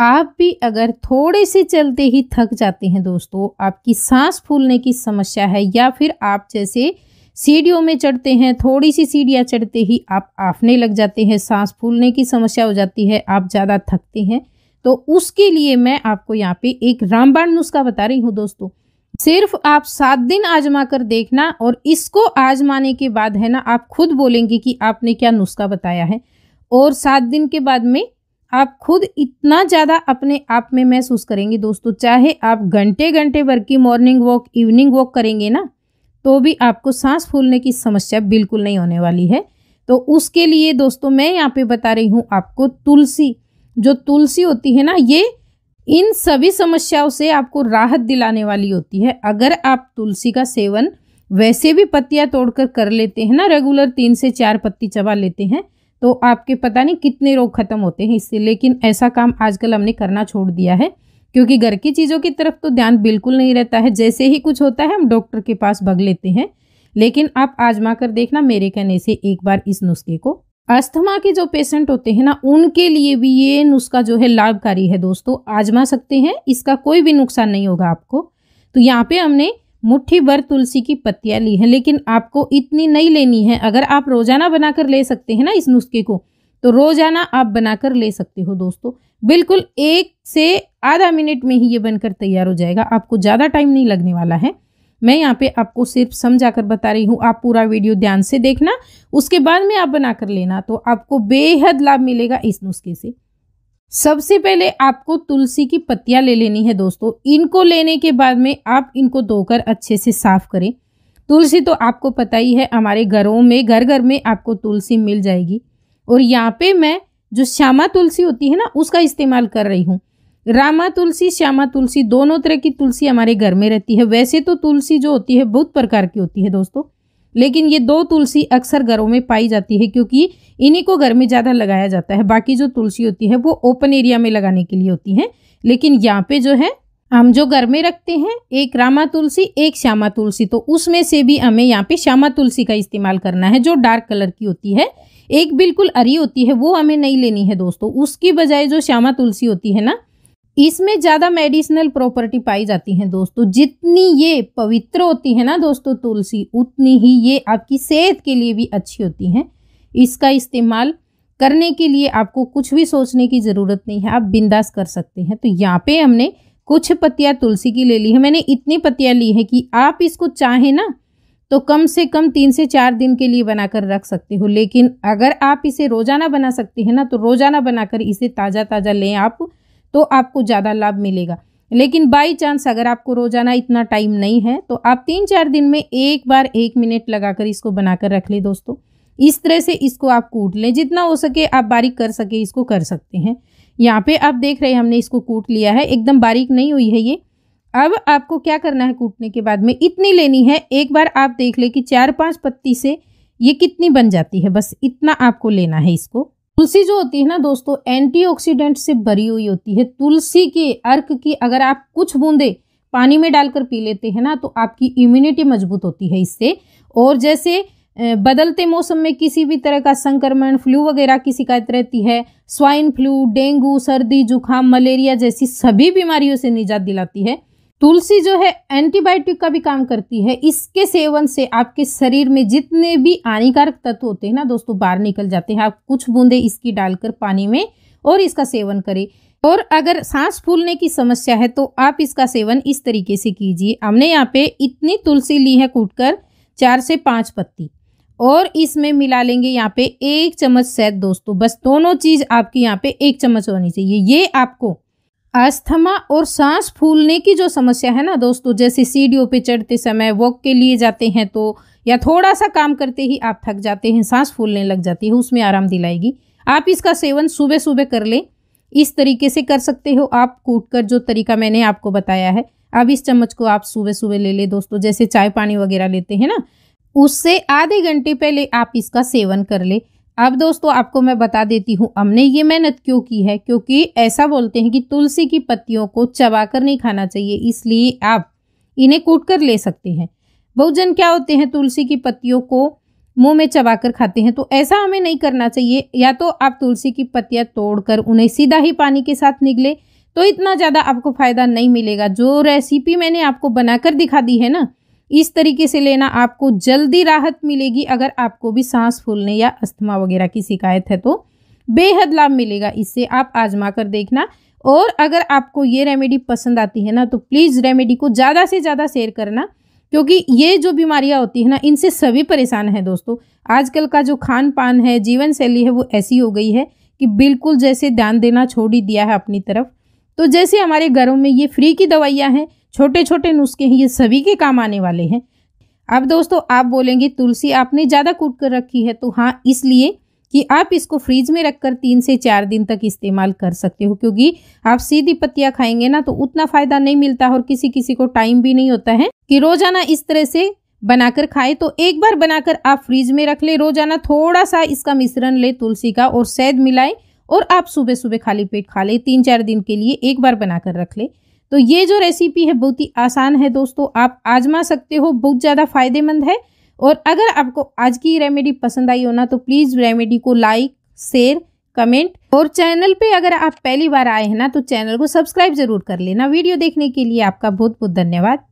आप भी अगर थोड़े से चलते ही थक जाते हैं दोस्तों आपकी सांस फूलने की समस्या है या फिर आप जैसे सीढ़ियों में चढ़ते हैं थोड़ी सी सीढ़ियाँ चढ़ते ही आप आफने लग जाते हैं सांस फूलने की समस्या हो जाती है आप ज़्यादा थकते हैं तो उसके लिए मैं आपको यहाँ पे एक रामबाण नुस्खा बता रही हूँ दोस्तों सिर्फ आप सात दिन आजमा कर देखना और इसको आजमाने के बाद है ना आप खुद बोलेंगे कि आपने क्या नुस्खा बताया है और सात दिन के बाद में आप खुद इतना ज़्यादा अपने आप में महसूस करेंगे दोस्तों चाहे आप घंटे घंटे वर्क की मॉर्निंग वॉक इवनिंग वॉक करेंगे ना तो भी आपको सांस फूलने की समस्या बिल्कुल नहीं होने वाली है तो उसके लिए दोस्तों मैं यहाँ पे बता रही हूँ आपको तुलसी जो तुलसी होती है ना ये इन सभी समस्याओं से आपको राहत दिलाने वाली होती है अगर आप तुलसी का सेवन वैसे भी पत्तियाँ तोड़कर कर लेते हैं ना रेगुलर तीन से चार पत्ती चबा लेते हैं तो आपके पता नहीं कितने रोग ख़त्म होते हैं इससे लेकिन ऐसा काम आजकल हमने करना छोड़ दिया है क्योंकि घर की चीज़ों की तरफ तो ध्यान बिल्कुल नहीं रहता है जैसे ही कुछ होता है हम डॉक्टर के पास भग लेते हैं लेकिन आप आजमा कर देखना मेरे कहने से एक बार इस नुस्खे को अस्थमा के जो पेशेंट होते हैं ना उनके लिए भी ये नुस्खा जो है लाभकारी है दोस्तों आजमा सकते हैं इसका कोई भी नुकसान नहीं होगा आपको तो यहाँ पे हमने मुट्ठी भर तुलसी की पत्तियाँ ली हैं लेकिन आपको इतनी नहीं लेनी है अगर आप रोज़ाना बनाकर ले सकते हैं ना इस नुस्खे को तो रोज़ाना आप बनाकर ले सकते हो दोस्तों बिल्कुल एक से आधा मिनट में ही ये बनकर तैयार हो जाएगा आपको ज़्यादा टाइम नहीं लगने वाला है मैं यहाँ पे आपको सिर्फ समझा कर बता रही हूँ आप पूरा वीडियो ध्यान से देखना उसके बाद में आप बना कर लेना तो आपको बेहद लाभ मिलेगा इस नुस्खे से सबसे पहले आपको तुलसी की पत्तियां ले लेनी है दोस्तों इनको लेने के बाद में आप इनको धोकर अच्छे से साफ करें तुलसी तो आपको पता ही है हमारे घरों में घर घर में आपको तुलसी मिल जाएगी और यहाँ पे मैं जो श्यामा तुलसी होती है ना उसका इस्तेमाल कर रही हूँ रामा तुलसी श्यामा तुलसी दोनों तरह की तुलसी हमारे घर में रहती है वैसे तो तुलसी जो होती है बहुत प्रकार की होती है दोस्तों लेकिन ये दो तुलसी अक्सर घरों में पाई जाती है क्योंकि इन्हीं को घर में ज़्यादा लगाया जाता है बाकी जो तुलसी होती है वो ओपन एरिया में लगाने के लिए होती है लेकिन यहाँ पे जो है हम जो घर में रखते हैं एक रामा तुलसी एक श्यामा तुलसी तो उसमें से भी हमें यहाँ पे श्यामा तुलसी का इस्तेमाल करना है जो डार्क कलर की होती है एक बिल्कुल अरी होती है वो हमें नहीं लेनी है दोस्तों उसकी बजाय जो श्यामा तुलसी होती है ना इसमें ज़्यादा मेडिसिनल प्रॉपर्टी पाई जाती हैं दोस्तों जितनी ये पवित्र होती है ना दोस्तों तुलसी उतनी ही ये आपकी सेहत के लिए भी अच्छी होती हैं इसका इस्तेमाल करने के लिए आपको कुछ भी सोचने की ज़रूरत नहीं है आप बिंदास कर सकते हैं तो यहाँ पे हमने कुछ पत्तियाँ तुलसी की ले ली है मैंने इतनी पत्तियाँ ली है कि आप इसको चाहें ना तो कम से कम तीन से चार दिन के लिए बनाकर रख सकते हो लेकिन अगर आप इसे रोज़ाना बना सकते हैं ना तो रोज़ाना बनाकर इसे ताज़ा ताज़ा लें आप तो आपको ज़्यादा लाभ मिलेगा लेकिन बाई चांस अगर आपको रोज़ाना इतना टाइम नहीं है तो आप तीन चार दिन में एक बार एक मिनट लगाकर इसको बनाकर रख लें दोस्तों इस तरह से इसको आप कूट लें जितना हो सके आप बारीक कर सके इसको कर सकते हैं यहाँ पे आप देख रहे हैं हमने इसको कूट लिया है एकदम बारीक नहीं हुई है ये अब आपको क्या करना है कूटने के बाद में इतनी लेनी है एक बार आप देख लें कि चार पाँच पत्ती से ये कितनी बन जाती है बस इतना आपको लेना है इसको तुलसी जो होती है ना दोस्तों एंटीऑक्सीडेंट से भरी हुई होती है तुलसी के अर्क की अगर आप कुछ बूंदे पानी में डालकर पी लेते हैं ना तो आपकी इम्यूनिटी मजबूत होती है इससे और जैसे बदलते मौसम में किसी भी तरह का संक्रमण फ्लू वगैरह की शिकायत रहती है स्वाइन फ्लू डेंगू सर्दी जुखाम मलेरिया जैसी सभी बीमारियों से निजात दिलाती है तुलसी जो है एंटीबायोटिक का भी काम करती है इसके सेवन से आपके शरीर में जितने भी हानिकारक तत्व होते हैं ना दोस्तों बाहर निकल जाते हैं आप कुछ बूंदे इसकी डालकर पानी में और इसका सेवन करें और अगर सांस फूलने की समस्या है तो आप इसका सेवन इस तरीके से कीजिए हमने यहाँ पे इतनी तुलसी ली है कूटकर चार से पाँच पत्ती और इसमें मिला लेंगे यहाँ पे एक चम्मच शहद दोस्तों बस दोनों चीज़ आपकी यहाँ पे एक चम्मच होनी चाहिए ये आपको अस्थमा और सांस फूलने की जो समस्या है ना दोस्तों जैसे सीढ़ियों पे चढ़ते समय वॉक के लिए जाते हैं तो या थोड़ा सा काम करते ही आप थक जाते हैं सांस फूलने लग जाती है उसमें आराम दिलाएगी आप इसका सेवन सुबह सुबह कर लें इस तरीके से कर सकते हो आप कूट कर जो तरीका मैंने आपको बताया है अब इस चम्मच को आप सुबह सुबह ले लें दोस्तों जैसे चाय पानी वगैरह लेते हैं ना उससे आधे घंटे पहले आप इसका सेवन कर लें अब दोस्तों आपको मैं बता देती हूँ हमने ये मेहनत क्यों की है क्योंकि ऐसा बोलते हैं कि तुलसी की पत्तियों को चबाकर नहीं खाना चाहिए इसलिए आप इन्हें कूट कर ले सकते हैं बहुजन क्या होते हैं तुलसी की पत्तियों को मुंह में चबाकर खाते हैं तो ऐसा हमें नहीं करना चाहिए या तो आप तुलसी की पत्तियाँ तोड़कर उन्हें सीधा ही पानी के साथ निगले तो इतना ज़्यादा आपको फ़ायदा नहीं मिलेगा जो रेसिपी मैंने आपको बनाकर दिखा दी है ना इस तरीके से लेना आपको जल्दी राहत मिलेगी अगर आपको भी सांस फूलने या अस्थमा वगैरह की शिकायत है तो बेहद लाभ मिलेगा इससे आप आजमा कर देखना और अगर आपको ये रेमेडी पसंद आती है ना तो प्लीज़ रेमेडी को ज़्यादा से ज़्यादा शेयर करना क्योंकि ये जो बीमारियाँ होती है ना इनसे सभी परेशान हैं दोस्तों आजकल का जो खान पान है जीवन शैली है वो ऐसी हो गई है कि बिल्कुल जैसे ध्यान देना छोड़ ही दिया है अपनी तरफ तो जैसे हमारे घरों में ये फ्री की दवाइयाँ हैं छोटे छोटे नुस्खे हैं ये सभी के काम आने वाले हैं अब दोस्तों आप बोलेंगे तुलसी आपने ज़्यादा कूट कर रखी है तो हाँ इसलिए कि आप इसको फ्रीज में रखकर तीन से चार दिन तक इस्तेमाल कर सकते हो क्योंकि आप सीधी पत्तियाँ खाएंगे ना तो उतना फायदा नहीं मिलता और किसी किसी को टाइम भी नहीं होता है कि रोजाना इस तरह से बनाकर खाए तो एक बार बनाकर आप फ्रीज में रख ले रोजाना थोड़ा सा इसका मिश्रण ले तुलसी का और शहद मिलाए और आप सुबह सुबह खाली पेट खा ले तीन चार दिन के लिए एक बार बनाकर रख ले तो ये जो रेसिपी है बहुत ही आसान है दोस्तों आप आजमा सकते हो बहुत ज़्यादा फायदेमंद है और अगर आपको आज की रेमेडी पसंद आई हो ना तो प्लीज़ रेमेडी को लाइक शेयर कमेंट और चैनल पे अगर आप पहली बार आए हैं ना तो चैनल को सब्सक्राइब जरूर कर लेना वीडियो देखने के लिए आपका बहुत बहुत धन्यवाद